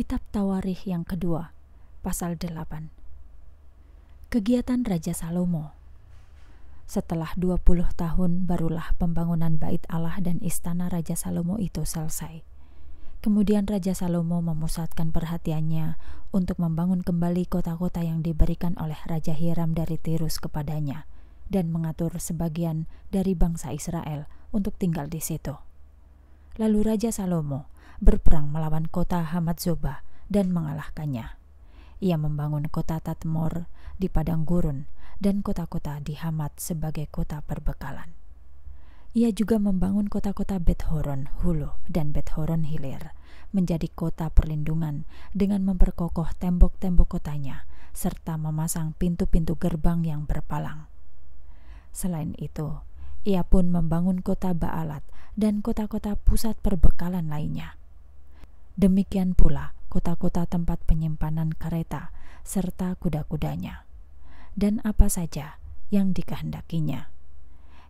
Kitab Tawarikh yang kedua, pasal 8. Kegiatan Raja Salomo Setelah 20 tahun barulah pembangunan bait Allah dan istana Raja Salomo itu selesai. Kemudian Raja Salomo memusatkan perhatiannya untuk membangun kembali kota-kota yang diberikan oleh Raja Hiram dari Tirus kepadanya dan mengatur sebagian dari bangsa Israel untuk tinggal di situ. Lalu Raja Salomo berperang melawan kota Hamadzoba dan mengalahkannya. Ia membangun kota Tatmor di padang gurun dan kota-kota di Hamad sebagai kota perbekalan. Ia juga membangun kota-kota Bethoron Hulu dan Bethoron Hilir menjadi kota perlindungan dengan memperkokoh tembok-tembok kotanya serta memasang pintu-pintu gerbang yang berpalang. Selain itu, ia pun membangun kota Baalat dan kota-kota pusat perbekalan lainnya Demikian pula kota-kota tempat penyimpanan kereta serta kuda-kudanya, dan apa saja yang dikehendakinya.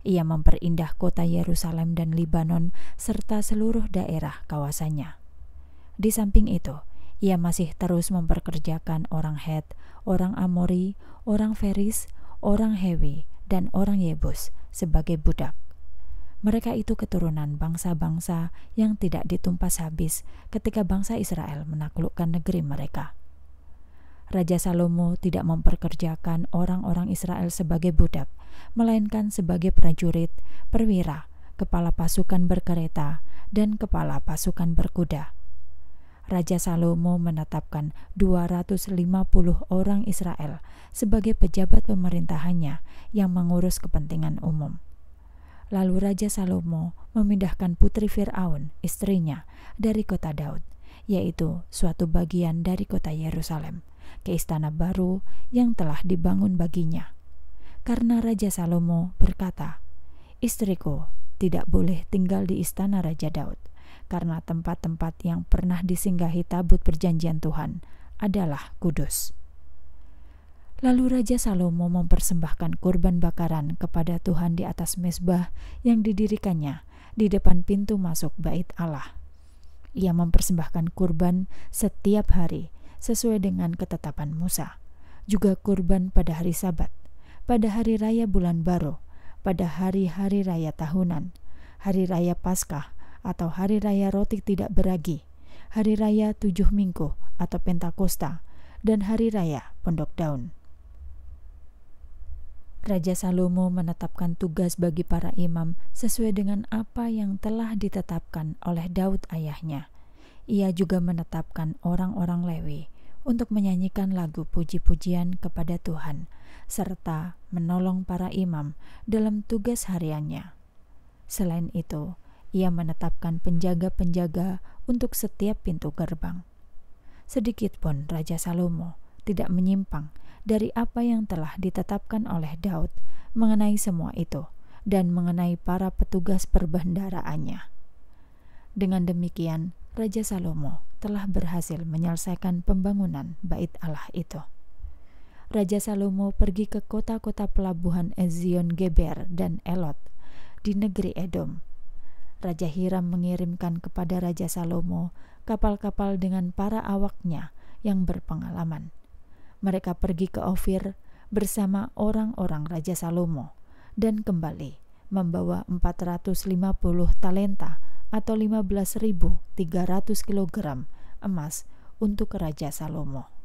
Ia memperindah kota Yerusalem dan Libanon serta seluruh daerah kawasannya. Di samping itu, ia masih terus memperkerjakan orang Het, orang Amori, orang Feris, orang Hewi, dan orang Yebus sebagai budak mereka itu keturunan bangsa-bangsa yang tidak ditumpas habis ketika bangsa Israel menaklukkan negeri mereka. Raja Salomo tidak memperkerjakan orang-orang Israel sebagai budak, melainkan sebagai prajurit, perwira, kepala pasukan berkereta, dan kepala pasukan berkuda. Raja Salomo menetapkan 250 orang Israel sebagai pejabat pemerintahannya yang mengurus kepentingan umum. Lalu Raja Salomo memindahkan putri Firaun, istrinya, dari kota Daud, yaitu suatu bagian dari kota Yerusalem, ke istana baru yang telah dibangun baginya. Karena Raja Salomo berkata, "Istriku tidak boleh tinggal di istana Raja Daud, karena tempat-tempat yang pernah disinggahi tabut perjanjian Tuhan adalah kudus." Lalu Raja Salomo mempersembahkan kurban bakaran kepada Tuhan di atas mesbah yang didirikannya di depan pintu masuk Bait Allah. Ia mempersembahkan kurban setiap hari sesuai dengan ketetapan Musa, juga kurban pada hari Sabat, pada hari raya bulan baru, pada hari-hari raya tahunan, hari raya Paskah atau hari raya roti tidak beragi, hari raya tujuh minggu atau Pentakosta, dan hari raya pondok daun. Raja Salomo menetapkan tugas bagi para imam sesuai dengan apa yang telah ditetapkan oleh Daud ayahnya. Ia juga menetapkan orang-orang Lewi untuk menyanyikan lagu puji-pujian kepada Tuhan serta menolong para imam dalam tugas hariannya. Selain itu, ia menetapkan penjaga-penjaga untuk setiap pintu gerbang. Sedikitpun Raja Salomo tidak menyimpang dari apa yang telah ditetapkan oleh Daud mengenai semua itu dan mengenai para petugas perbendaraannya. Dengan demikian, Raja Salomo telah berhasil menyelesaikan pembangunan Bait Allah itu. Raja Salomo pergi ke kota-kota pelabuhan Ezion Geber dan Elot di negeri Edom. Raja Hiram mengirimkan kepada Raja Salomo kapal-kapal dengan para awaknya yang berpengalaman mereka pergi ke Ofir bersama orang-orang Raja Salomo dan kembali membawa 450 talenta atau 15.300 kg emas untuk Raja Salomo.